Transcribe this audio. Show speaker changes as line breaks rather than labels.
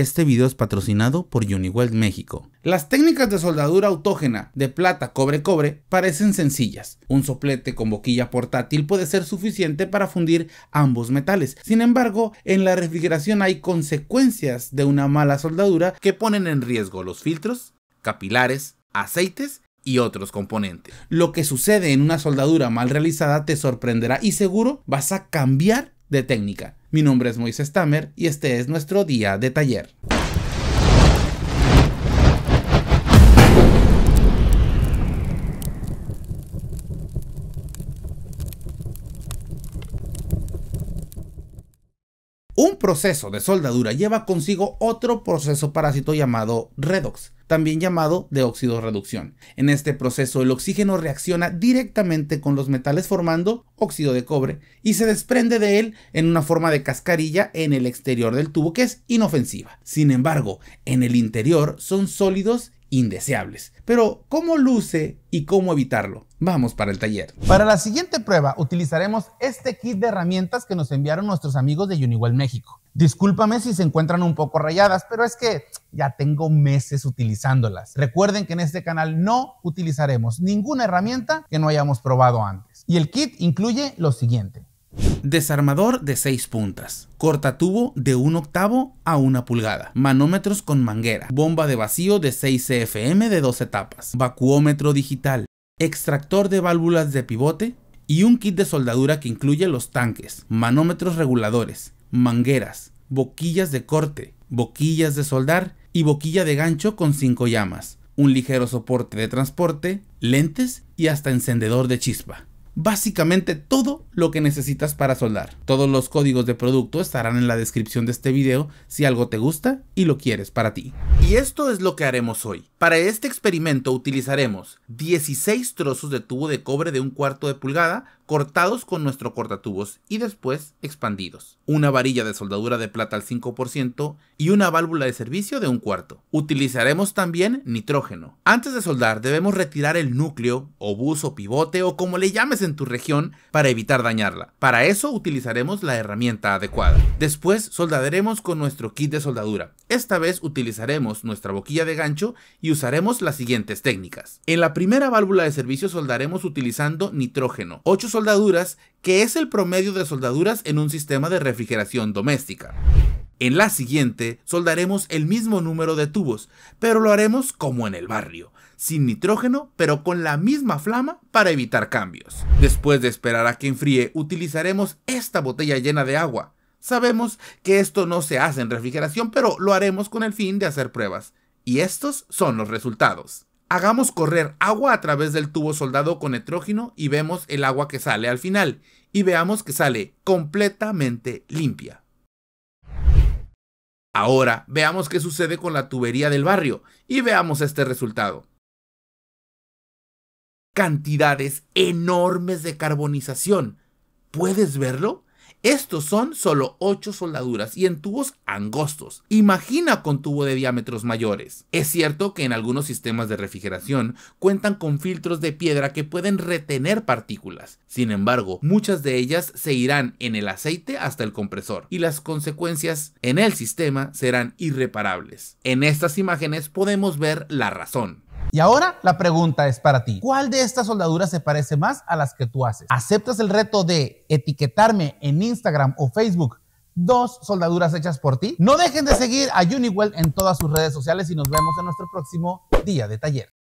Este video es patrocinado por Uniweld México. Las técnicas de soldadura autógena de plata, cobre, cobre parecen sencillas. Un soplete con boquilla portátil puede ser suficiente para fundir ambos metales. Sin embargo, en la refrigeración hay consecuencias de una mala soldadura que ponen en riesgo los filtros, capilares, aceites y otros componentes. Lo que sucede en una soldadura mal realizada te sorprenderá y seguro vas a cambiar de técnica. Mi nombre es Moisés Stamer y este es nuestro día de taller. Un proceso de soldadura lleva consigo otro proceso parásito llamado redox también llamado de óxido reducción. En este proceso el oxígeno reacciona directamente con los metales formando óxido de cobre y se desprende de él en una forma de cascarilla en el exterior del tubo que es inofensiva. Sin embargo, en el interior son sólidos indeseables. Pero, ¿cómo luce y cómo evitarlo? Vamos para el taller. Para la siguiente prueba utilizaremos este kit de herramientas que nos enviaron nuestros amigos de Uniwell México. Discúlpame si se encuentran un poco rayadas, pero es que ya tengo meses utilizándolas. Recuerden que en este canal no utilizaremos ninguna herramienta que no hayamos probado antes. Y el kit incluye lo siguiente. Desarmador de 6 puntas, tubo de 1 octavo a 1 pulgada, manómetros con manguera, bomba de vacío de 6 CFM de 12 etapas, vacuómetro digital, extractor de válvulas de pivote y un kit de soldadura que incluye los tanques, manómetros reguladores, mangueras, boquillas de corte, boquillas de soldar y boquilla de gancho con 5 llamas, un ligero soporte de transporte, lentes y hasta encendedor de chispa básicamente todo lo que necesitas para soldar. Todos los códigos de producto estarán en la descripción de este video si algo te gusta y lo quieres para ti. Y esto es lo que haremos hoy. Para este experimento utilizaremos 16 trozos de tubo de cobre de un cuarto de pulgada cortados con nuestro cortatubos y después expandidos. Una varilla de soldadura de plata al 5% y una válvula de servicio de un cuarto. Utilizaremos también nitrógeno. Antes de soldar debemos retirar el núcleo, obús o pivote o como le llames en tu región para evitar dañarla. Para eso utilizaremos la herramienta adecuada. Después soldaremos con nuestro kit de soldadura. Esta vez utilizaremos nuestra boquilla de gancho y usaremos las siguientes técnicas. En la primera válvula de servicio soldaremos utilizando nitrógeno. 8 soldaduras, que es el promedio de soldaduras en un sistema de refrigeración doméstica. En la siguiente, soldaremos el mismo número de tubos, pero lo haremos como en el barrio, sin nitrógeno, pero con la misma flama para evitar cambios. Después de esperar a que enfríe, utilizaremos esta botella llena de agua. Sabemos que esto no se hace en refrigeración, pero lo haremos con el fin de hacer pruebas. Y estos son los resultados. Hagamos correr agua a través del tubo soldado con nitrógeno y vemos el agua que sale al final y veamos que sale completamente limpia. Ahora veamos qué sucede con la tubería del barrio y veamos este resultado. Cantidades enormes de carbonización. ¿Puedes verlo? Estos son solo 8 soldaduras y en tubos angostos. Imagina con tubo de diámetros mayores. Es cierto que en algunos sistemas de refrigeración cuentan con filtros de piedra que pueden retener partículas. Sin embargo, muchas de ellas se irán en el aceite hasta el compresor y las consecuencias en el sistema serán irreparables. En estas imágenes podemos ver la razón. Y ahora la pregunta es para ti. ¿Cuál de estas soldaduras se parece más a las que tú haces? ¿Aceptas el reto de etiquetarme en Instagram o Facebook? Dos soldaduras hechas por ti. No dejen de seguir a Uniwell en todas sus redes sociales y nos vemos en nuestro próximo día de taller.